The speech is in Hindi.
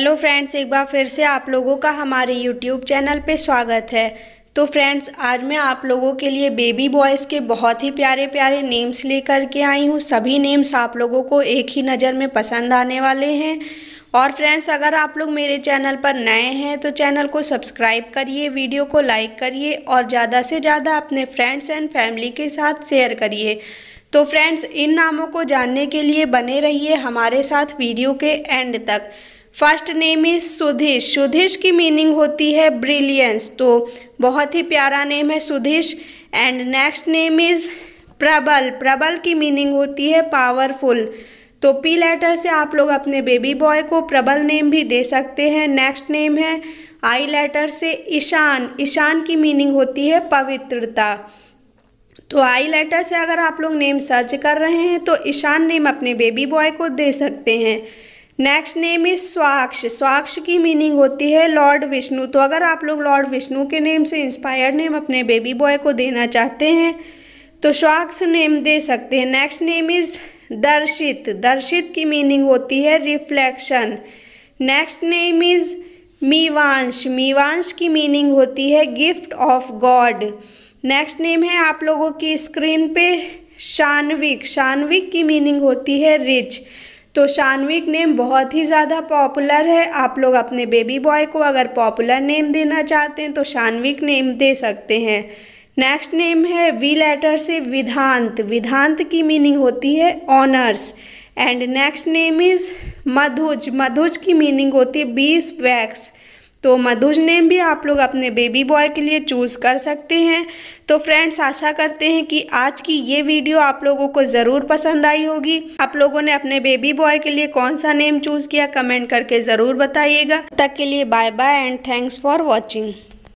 हेलो फ्रेंड्स एक बार फिर से आप लोगों का हमारे यूट्यूब चैनल पे स्वागत है तो फ्रेंड्स आज मैं आप लोगों के लिए बेबी बॉयज़ के बहुत ही प्यारे प्यारे नेम्स लेकर के आई हूँ सभी नेम्स आप लोगों को एक ही नज़र में पसंद आने वाले हैं और फ्रेंड्स अगर आप लोग मेरे चैनल पर नए हैं तो चैनल को सब्सक्राइब करिए वीडियो को लाइक करिए और ज़्यादा से ज़्यादा अपने फ्रेंड्स एंड फैमिली के साथ शेयर करिए तो फ्रेंड्स इन नामों को जानने के लिए बने रहिए हमारे साथ वीडियो के एंड तक first name is Sudhish Sudhish की मीनिंग होती है ब्रिलियंस तो बहुत ही प्यारा नेम है Sudhish and next name is Prabal Prabal की मीनिंग होती है पावरफुल तो पी लेटर से आप लोग अपने बेबी बॉय को प्रबल नेम भी दे सकते हैं नेक्स्ट नेम है आई लेटर से ईशान ईशान की मीनिंग होती है पवित्रता तो आई लेटर से अगर आप लोग नेम सर्च कर रहे हैं तो ईशान नेम अपने बेबी बॉय को दे सकते हैं next name is Swaksh Swaksh की मीनिंग होती है लॉर्ड विष्णु तो अगर आप लोग लॉर्ड विष्णु के नेम से इंस्पायर्ड नेम अपने बेबी बॉय को देना चाहते हैं तो स्वाक्ष नेम दे सकते हैं नेक्स्ट नेम इज दर्शित दर्शित की मीनिंग होती है reflection next name is Meevansh Meevansh की मीनिंग होती है gift of God next name है आप लोगों की स्क्रीन पे शानविक शानविक की मीनिंग होती है रिच तो शानविक नेम बहुत ही ज़्यादा पॉपुलर है आप लोग अपने बेबी बॉय को अगर पॉपुलर नेम देना चाहते हैं तो शानविक नेम दे सकते हैं नेक्स्ट नेम है वी लेटर से विधांत विधांत की मीनिंग होती है honours and next name is Madhuj Madhuj की मीनिंग होती है बीस वैक्स तो मधुज नेम भी आप लोग अपने बेबी बॉय के लिए चूज़ कर सकते हैं तो फ्रेंड्स आशा करते हैं कि आज की ये वीडियो आप लोगों को ज़रूर पसंद आई होगी आप लोगों ने अपने बेबी बॉय के लिए कौन सा नेम चूज़ किया कमेंट करके ज़रूर बताइएगा तक के लिए bye bye and thanks for watching